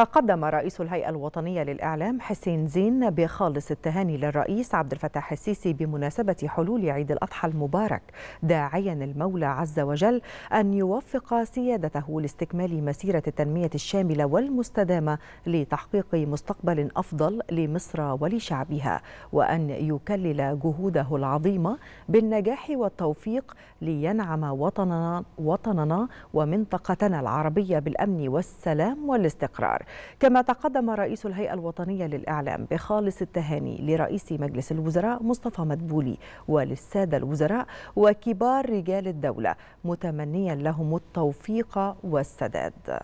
تقدم رئيس الهيئة الوطنية للإعلام حسين زين بخالص التهاني للرئيس عبد الفتاح السيسي بمناسبة حلول عيد الأضحى المبارك داعيا المولى عز وجل أن يوفق سيادته لاستكمال مسيرة التنمية الشاملة والمستدامة لتحقيق مستقبل أفضل لمصر ولشعبها وأن يكلل جهوده العظيمة بالنجاح والتوفيق لينعم وطننا, وطننا ومنطقتنا العربية بالأمن والسلام والاستقرار كما تقدم رئيس الهيئة الوطنية للإعلام بخالص التهاني لرئيس مجلس الوزراء مصطفى مدبولي وللسادة الوزراء وكبار رجال الدولة متمنيا لهم التوفيق والسداد